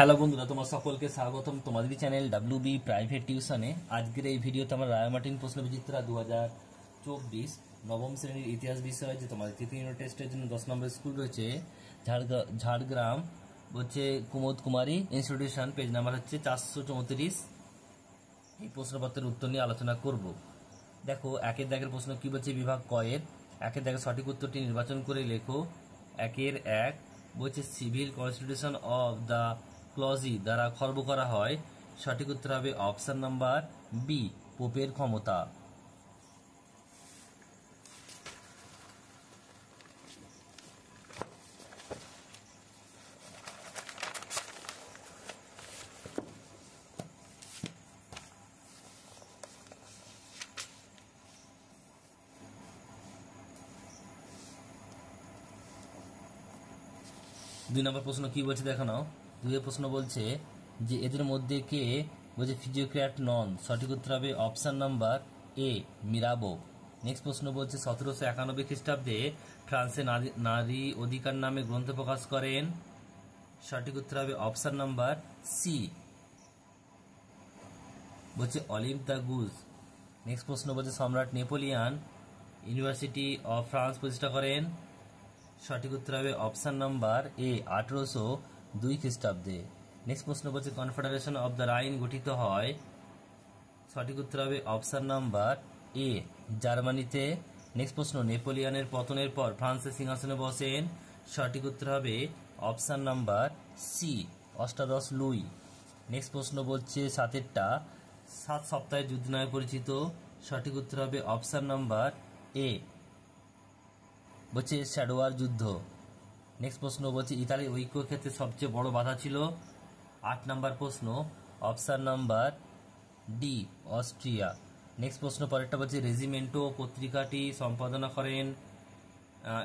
hello বন্ধুরা তোমার সকলকে স্বাগতম তোমাদের চ্যানেল ডাব্লিউ বি প্রাইভেট টিউশনে আজকের এই ভিডিওতে আমরা রায়ামার্টিন প্রশ্ন বিচিত্রা দু হাজার চব্বিশ নবম শ্রেণীর ইতিহাস বিষয় যে তোমাদের তৃতীয় ইউনিট টেস্টের জন্য দশ নম্বর স্কুল রয়েছে ঝাড়গ্রাম ঝাড়গ্রাম হচ্ছে Kumod Kumari institution page number হচ্ছে চারশো চৌত্রিশ এই প্রশ্নপত্রের উত্তর নিয়ে আলোচনা করব দেখো একের দাগের প্রশ্ন কী বলছে বিভাগ কয়ের একের দাগের সঠিক উত্তরটি নির্বাচন করে লেখো একের এক বলছে civil constitution of the clergy দ্বারা খর্ব করা হয় সঠিক উত্তর হবে অপশন নাম্বার বি পোপের ক্ষমতা দুই নম্বর প্রশ্ন কি বলছে দেখো নাও দুয়ে প্রশ্ন বলছে যে এদের মধ্যে কে বলছে ফিজিওক্র্যাট নন সঠিক উত্তর হবে option number A Mirabeau next প্রশ্ন বলছে সতেরোশো একানব্বই খ্রিস্টাব্দে ফ্রান্সে নারী নারী অধিকার নামে গ্রন্থ প্রকাশ করেন সঠিক উত্তর হবে অপশান নাম্বার সি বলছে অলিম্প দ্য গুজ নেক্সট প্রশ্ন বলছে সম্রাট নেপোলিয়ান ইউনিভার্সিটি অফ ফ্রান্স প্রতিষ্ঠা করেন সঠিক উত্তর হবে অপশান নাম্বার এ আঠেরোশো দুই খ্রিস্টাব্দে নেক্সট প্রশ্ন বলছে কনফেডারেশন অব দ্য রাইন গঠিত হয় সঠিক উত্তর হবে অপশান নাম্বার এ জার্মানিতে নেক্সট প্রশ্ন নেপোলিয়ানের পতনের পর ফ্রান্সের সিংহাসনে বসেন সঠিক উত্তর হবে অপশান নাম্বার সি অষ্টাদশ লুই নেক্সট প্রশ্ন বলছে সাতেরটা সাত সপ্তাহের যুদ্ধ নামে পরিচিত সঠিক উত্তর হবে অপশান নাম্বার এ বলছে শ্যাডোয়ার যুদ্ধ নেক্সট প্রশ্ন বলছে ইতালি ক্ষেত্রে সবচেয়ে বড় বাধা ছিল আট নাম্বার প্রশ্ন option number D Austria next প্রশ্ন পরেরটা বলছে রেজিমেন্টো পত্রিকাটি সম্পাদনা করেন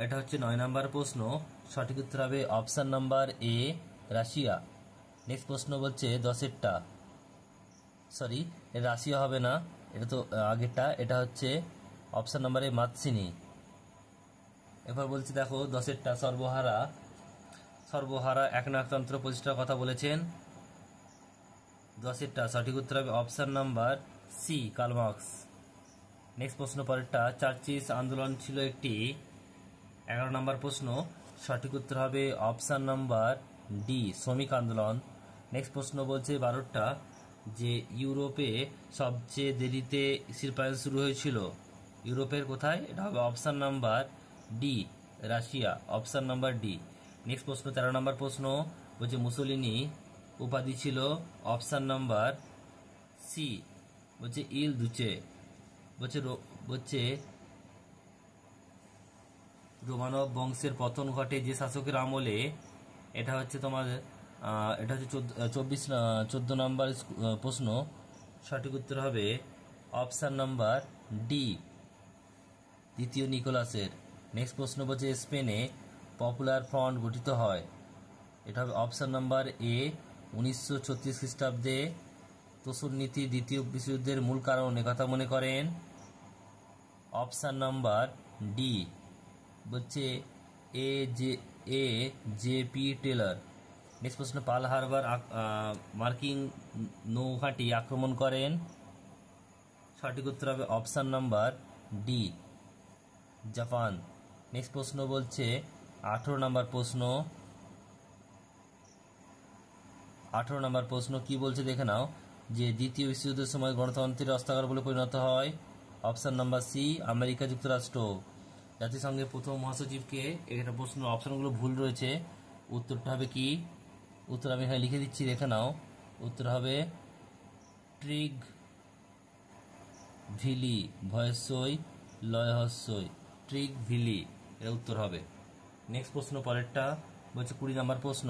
এটা হচ্ছে নয় নাম্বার প্রশ্ন সঠিক উত্তর হবে option number A Russia next প্রশ্ন বলছে দশেরটা সরি রাশিয়া হবে না এটা তো আগেরটা এটা হচ্ছে অপশান নাম্বার এ মাতসিনী এরপর বলছি দেখো দশেরটা সর্বহারা সর্বহারা এক নাকতন্ত্র প্রতিষ্ঠার কথা বলেছেন দশেরটা সঠিক উত্তর হবে option number C Karl Marx next প্রশ্ন পরেরটা চার্চিস আন্দোলন ছিল একটি এগারো নম্বর প্রশ্ন সঠিক উত্তর হবে অপশান নাম্বার ডি শ্রমিক আন্দোলন নেক্সট প্রশ্ন বলছে বারোটা যে ইউরোপে সবচেয়ে দেরিতে শিল্পায়ন শুরু হয়েছিল ইউরোপের কোথায় এটা হবে option number D Russia option number D next প্রশ্ন তেরো নম্বর প্রশ্ন বলছে মুসলিনি উপাধি ছিল অপশান নাম্বার সি বলছে ইল দুচে বলছে বলছে রোমানব বংশের পতন ঘটে যে শাসকের আমলে এটা হচ্ছে তোমার এটা হচ্ছে চব্বিশ চোদ্দ নম্বর প্রশ্ন সঠিক উত্তর হবে অপশান নাম্বার ডি দ্বিতীয় নিকোলাসের নেক্সট প্রশ্ন বলছে স্পেনে পপুলার ফ্রন্ট গঠিত হয় এটা হবে অপশান নাম্বার এ উনিশশো ছত্রিশ খ্রিস্টাব্দে তসুর নীতি দ্বিতীয় বিশ্বযুদ্ধের মূল কারণ একথা মনে করেন অপশান নাম্বার ডি বলছে A J A J P Taylor next প্রশ্ন পাল হারবার মার্কিং নৌঘাটি আক্রমণ করেন সঠিক উত্তর হবে option number D Japan next প্রশ্ন বলছে আঠেরো নাম্বার প্রশ্ন আঠেরো নাম্বার প্রশ্ন কি বলছে দেখে নাও যে দ্বিতীয় বিশ্বযুদ্ধের সময় গণতন্ত্রের অস্ত্রাগার বলে পরিণত হয় অপশান নাম্বার সি আমেরিকা যুক্তরাষ্ট্র জাতিসংঘের প্রথম মহাসচিবকে এখানে প্রশ্ন অপশানগুলো ভুল রয়েছে উত্তরটা হবে কি উত্তর আমি এখানে লিখে দিচ্ছি দেখে নাও উত্তর হবে ট্রিগ ভিলি ভয়সই লয়হস্যই ট্রিগ ভিলি এটা উত্তর হবে নেক্সট প্রশ্ন পরেরটা বলছে কুড়ি নম্বর প্রশ্ন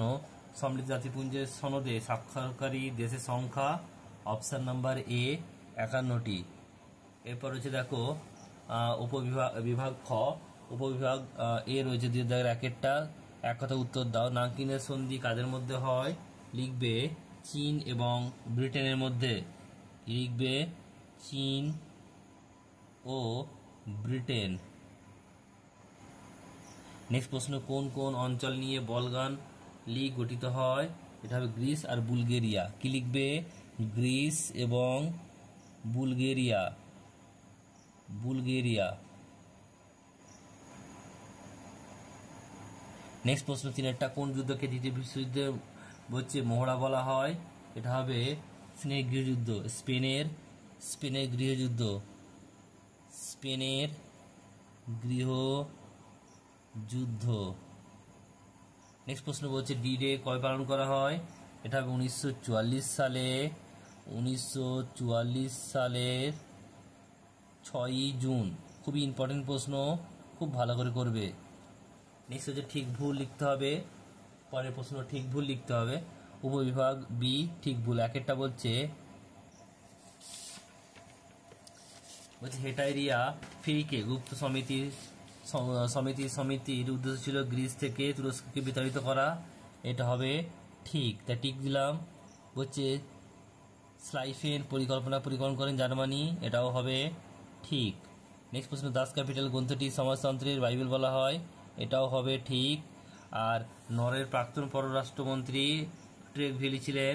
সমৃদ্ধ জাতিপুঞ্জের সনদে স্বাক্ষরকারী দেশের সংখ্যা অপশান নাম্বার এ একান্নটি এরপর হচ্ছে দেখো উপবিভাগ বিভাগ খ উপবিভাগ এ রয়েছে দুই দাগের একেরটা এক কথা উত্তর দাও নাকিনের সন্ধি কাদের মধ্যে হয় লিখবে চীন এবং ব্রিটেনের মধ্যে লিখবে চীন ও ব্রিটেন নেক্সট প্রশ্ন কোন কোন অঞ্চল নিয়ে বলগান লিগ গঠিত হয় এটা হবে গ্রিস আর বুলগেরিয়া কি লিখবে গ্রিস এবং বুলগেরিয়া বুলগেরিয়া নেক্সট প্রশ্ন চীনেরটা কোন যুদ্ধকে দ্বিতীয় বিশ্বযুদ্ধে হচ্ছে মহড়া বলা হয় এটা হবে স্নেহ গৃহযুদ্ধ স্পেনের স্পেনের গৃহযুদ্ধ স্পেনের গৃহ যুদ্ধ নেক্সট প্রশ্ন বলছে ডি ডে কয় পালন করা হয় এটা হবে উনিশশো সালে উনিশশো সালের ছয়ই জুন খুবই ইম্পর্টেন্ট প্রশ্ন খুব ভালো করে করবে নেক্সট হচ্ছে ঠিক ভুল লিখতে হবে পরের প্রশ্ন ঠিক ভুল লিখতে হবে উপবিভাগ বি ঠিক ভুল একেরটা বলছে বলছে হেটাইরিয়া ফিরিকে গুপ্ত সমিতির সমিতি সমিতির উদ্দেশ্য ছিল গ্রিস থেকে তুরস্ককে বিতাড়িত করা এটা হবে ঠিক তা টিক দিলাম হচ্ছে স্লাইফেন পরিকল্পনা পরিকল্পন করেন জার্মানি এটাও হবে ঠিক নেক্সট প্রশ্ন দাস ক্যাপিটাল গ্রন্থটি সমাজতন্ত্রের বাইবেল বলা হয় এটাও হবে ঠিক আর নরের প্রাক্তন পররাষ্ট্রমন্ত্রী ট্রেক ভেলি ছিলেন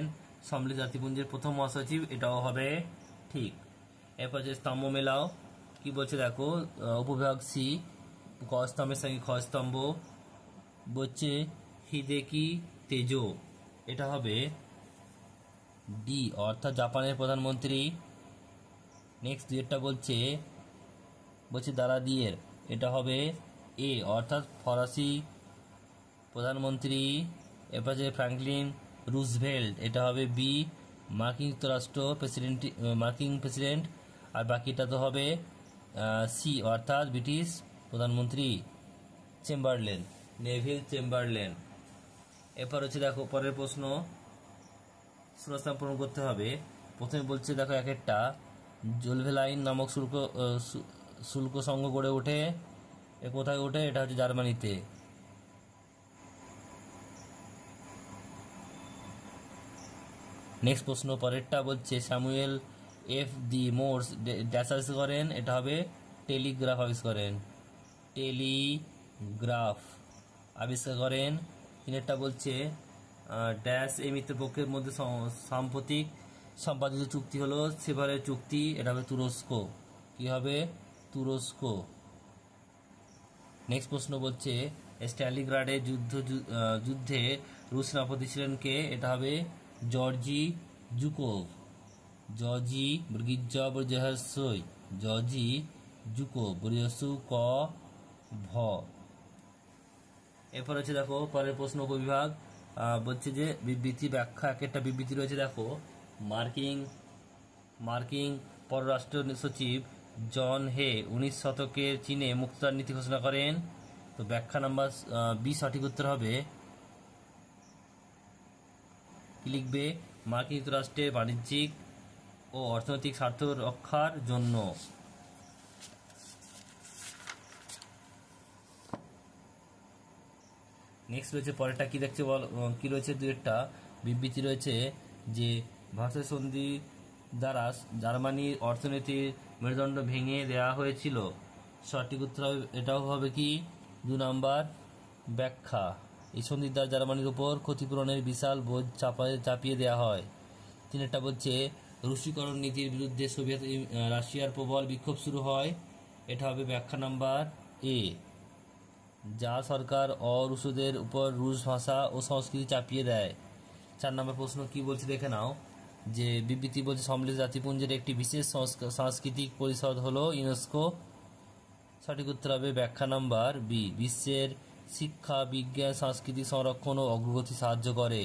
সম্মিলিত জাতিপুঞ্জের প্রথম মহাসচিব এটাও হবে ঠিক এরপর যে স্তম্ভ মেলাও কি বলছে দেখো উপবিভাগ সি গস্তম্ভের সঙ্গে খস্তম্ভ বলছে হিদেকি তেজো এটা হবে ডি অর্থাৎ জাপানের প্রধানমন্ত্রী নেক্সট ডেটটা বলছে বলছে দাদা দিয়ের এটা হবে এ অর্থাৎ ফরাসি প্রধানমন্ত্রী এরপর আছে ফ্রাঙ্কলিন রুজভেল্ট এটা হবে বি মার্কিন যুক্তরাষ্ট্র প্রেসিডেন্ট মার্কিন প্রেসিডেন্ট আর বাকিটা তো হবে সি অর্থাৎ ব্রিটিশ প্রধানমন্ত্রী চেম্বারলেন নেভিল চেম্বারলেন এরপর হচ্ছে দেখো পরের প্রশ্ন শূন্যস্থান পূরণ করতে হবে প্রথমে বলছে দেখো এক একটা জোলভেলাইন নামক শুল্ক শুল্ক সংঘ গড়ে ওঠে এ কোথায় ওঠে এটা হচ্ছে জার্মানিতে নেক্সট প্রশ্ন পরেরটা বলছে স্যামুয়েল এফ দি মোর্স ড্যাসাস করেন এটা হবে টেলিগ্রাফ আবিষ্করেন করেন টেলিগ্রাফ আবিষ্কার করেন একটা বলছে ড্যাশ এই মিত্রপক্ষের মধ্যে সাম্প্রতিক সম্পাদিত চুক্তি হলো সেভারের চুক্তি এটা হবে তুরস্ক কী হবে তুরস্ক নেক্সট প্রশ্ন বলছে স্ট্যালিগ্রাডে যুদ্ধ যুদ্ধে রুশ সেনাপতি ছিলেন কে এটা হবে জর্জি জুকোভ জর্জি বর্গিজ বর্জহাসই জর্জি জুকো বরিয়সু ক ভ এরপর হচ্ছে দেখো পরের প্রশ্ন উপবিভাগ বলছে যে বিবৃতি ব্যাখ্যা এক একটা বিবৃতি রয়েছে দেখো মার্কিং মার্কিং পররাষ্ট্র সচিব জন হে উনিশ শতকের চীনে মুক্তার নীতি ঘোষণা করেন তো ব্যাখ্যা নাম্বার বি সঠিক উত্তর হবে কি লিখবে মার্কিন যুক্তরাষ্ট্রে বাণিজ্যিক ও অর্থনৈতিক স্বার্থ রক্ষার জন্য নেক্সট রয়েছে পরেরটা কি দেখছে বল কি রয়েছে দু একটা বিবৃতি রয়েছে যে ভাষা সন্ধি দ্বারা জার্মানির অর্থনীতির মেরুদণ্ড ভেঙে দেওয়া হয়েছিল সঠিক উত্তর এটাও হবে কি দু নম্বর ব্যাখ্যা এই সন্ধির দ্বারা জার্মানির উপর ক্ষতিপূরণের বিশাল বোঝ চাপায় চাপিয়ে দেওয়া হয় তিন একটা বলছে রুশীকরণ নীতির বিরুদ্ধে সোভিয়েত রাশিয়ার প্রবল বিক্ষোভ শুরু হয় এটা হবে ব্যাখ্যা নাম্বার এ যা সরকার অরুষদের উপর রুশ ভাষা ও সংস্কৃতি চাপিয়ে দেয় চার নম্বর প্রশ্ন কি বলছে দেখে নাও যে বিবৃতি বলছে সম্মিলিত জাতিপুঞ্জের একটি বিশেষ সাংস্কৃতিক পরিষদ হল ইউনেস্কো সঠিক উত্তর হবে ব্যাখ্যা নাম্বার বি বিশ্বের শিক্ষা বিজ্ঞান সাংস্কৃতিক সংরক্ষণ ও অগ্রগতি সাহায্য করে